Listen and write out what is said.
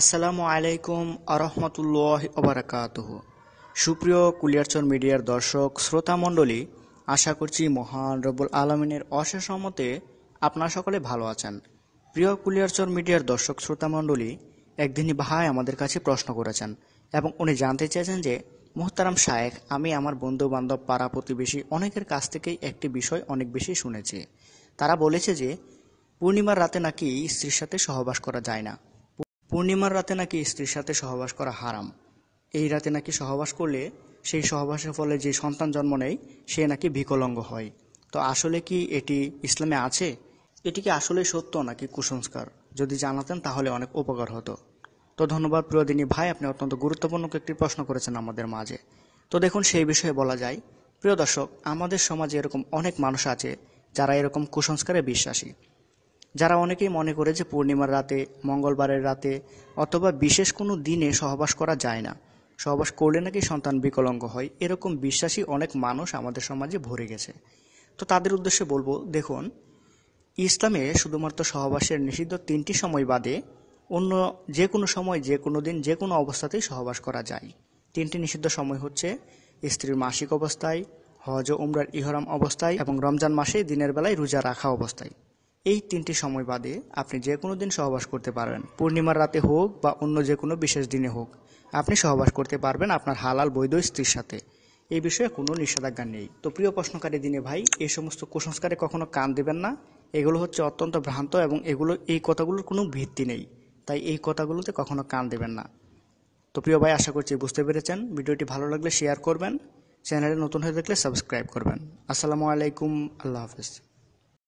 আসসালামু আলাইকুম আরহামতুল্লাহ ওবরাকাত সুপ্রিয় কুলিয়ারচর মিডিয়ার দর্শক শ্রোতামণ্ডলী আশা করছি মহান রবুল আলমিনের অশেষ মতে সকলে ভালো আছেন প্রিয় কুলিয়ারচর মিডিয়ার দর্শক শ্রোতামণ্ডলী একদিনই ভাই আমাদের কাছে প্রশ্ন করেছেন এবং উনি জানতে চেয়েছেন যে মোহতারাম শায়েখ আমি আমার বন্ধু বান্ধব পাড়া প্রতিবেশী অনেকের কাছ থেকেই একটি বিষয় অনেক বেশি শুনেছি তারা বলেছে যে পূর্ণিমার রাতে নাকি স্ত্রীর সাথে সহবাস করা যায় না পূর্ণিমার রাতে নাকি স্ত্রীর সাথে সহবাস করা হারাম এই রাতে নাকি সহবাস করলে সেই সহবাসের ফলে যে সন্তান জন্ম নেয় সে নাকি বিকলঙ্গ হয় তো আসলে কি এটি ইসলামে আছে এটি কি আসলে সত্য নাকি কুসংস্কার যদি জানাতেন তাহলে অনেক উপকার হতো তো ধন্যবাদ প্রিয়দিনী ভাই আপনি অত্যন্ত গুরুত্বপূর্ণ একটি প্রশ্ন করেছেন আমাদের মাঝে তো দেখুন সেই বিষয়ে বলা যায় প্রিয় দর্শক আমাদের সমাজে এরকম অনেক মানুষ আছে যারা এরকম কুসংস্কারে বিশ্বাসী যারা অনেকেই মনে করে যে পূর্ণিমার রাতে মঙ্গলবারের রাতে অথবা বিশেষ কোনো দিনে সহবাস করা যায় না সহবাস করলে নাকি সন্তান বিকলঙ্গ হয় এরকম বিশ্বাসী অনেক মানুষ আমাদের সমাজে ভরে গেছে তো তাদের উদ্দেশ্যে বলবো দেখুন ইসলামে শুধুমাত্র সহবাসের নিষিদ্ধ তিনটি সময় বাদে অন্য যে কোনো সময় যে কোনো দিন যে কোনো অবস্থাতেই সহবাস করা যায় তিনটি নিষিদ্ধ সময় হচ্ছে স্ত্রীর মাসিক অবস্থায় হজ ও উমরার ইহরাম অবস্থায় এবং রমজান মাসে দিনের বেলায় রোজা রাখা অবস্থায় এই তিনটি সময় বাদে আপনি যে কোনো দিন সহবাস করতে পারবেন পূর্ণিমার রাতে হোক বা অন্য যে কোনো বিশেষ দিনে হোক আপনি সহবাস করতে পারবেন আপনার হালাল বৈধ স্ত্রীর সাথে এই বিষয়ে কোনো নিষেধাজ্ঞা নেই তো প্রিয় প্রশ্নকারী দিনে ভাই এই সমস্ত কুসংস্কারে কখনো কান দেবেন না এগুলো হচ্ছে অত্যন্ত ভ্রান্ত এবং এগুলো এই কথাগুলোর কোনো ভিত্তি নেই তাই এই কথাগুলোতে কখনো কান দেবেন না তো প্রিয় ভাই আশা করছি বুঝতে পেরেছেন ভিডিওটি ভালো লাগলে শেয়ার করবেন চ্যানেলে নতুন হয়ে দেখলে সাবস্ক্রাইব করবেন আসসালামু আলাইকুম আল্লাহ হাফিজ